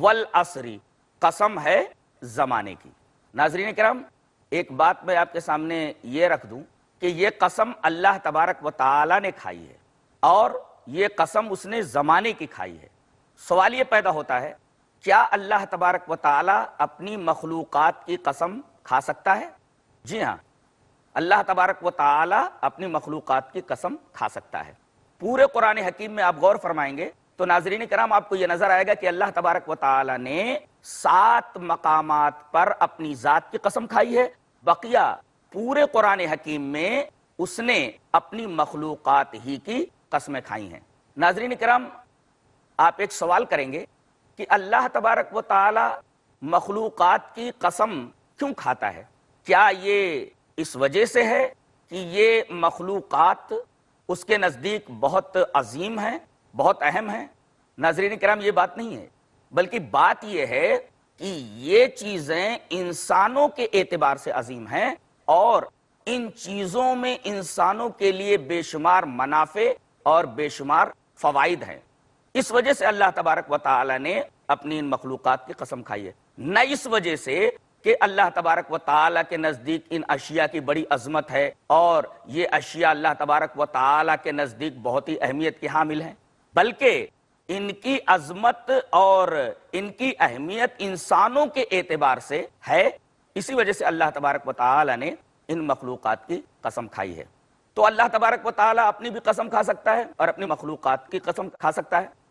والعصری قسم ہے زمانے کی ناظرین کرم ایک بات میں آپ کے سامنے یہ رکھ دوں کہ یہ قسم اللہ تبارک و تعالی نے کھائی ہے اور یہ قسم اس نے زمانے کی کھائی ہے سوال یہ پیدا ہوتا ہے کیا اللہ تبارک و تعالی اپنی مخلوقات کی قسم کھا سکتا ہے جی ہاں اللہ تبارک و تعالی اپنی مخلوقات کی قسم کھا سکتا ہے پورے قرآن حکیم میں آپ غور فرمائیں گے تو ناظرین کرام آپ کو یہ نظر آئے گا کہ اللہ تبارک و تعالی نے سات مقامات پر اپنی ذات کی قسم کھائی ہے بقیہ پورے قرآن حکیم میں اس نے اپنی مخلوقات ہی کی قسمیں کھائی ہیں ناظرین کرام آپ ایک سوال کریں گے کہ اللہ تبارک و تعالی مخلوقات کی قسم کیوں کھاتا ہے کیا یہ اس وجہ سے ہے کہ یہ مخلوقات اس کے نزدیک بہت عظیم ہیں بہت اہم ہے ناظرین کرام یہ بات نہیں ہے بلکہ بات یہ ہے کہ یہ چیزیں انسانوں کے اعتبار سے عظیم ہیں اور ان چیزوں میں انسانوں کے لیے بے شمار منافع اور بے شمار فوائد ہیں اس وجہ سے اللہ تبارک و تعالی نے اپنی ان مخلوقات کی قسم کھائی ہے نہ اس وجہ سے کہ اللہ تبارک و تعالیٰ کے نزدیک ان اشیاء کی بڑی عظمت ہے اور یہ اشیاء اللہ تبارک و تعالیٰ کے نزدیک بہت ہی اہمیت کی حامل ہیں بلکہ ان کی عظمت اور ان کی اہمیت انسانوں کے اعتبار سے ہے اسی وجہ سے اللہ تبارک و تعالی نے ان مخلوقات کی قسم کھائی ہے تو اللہ تبارک و تعالی اپنی بھی قسم کھا سکتا ہے اور اپنی مخلوقات کی قسم کھا سکتا ہے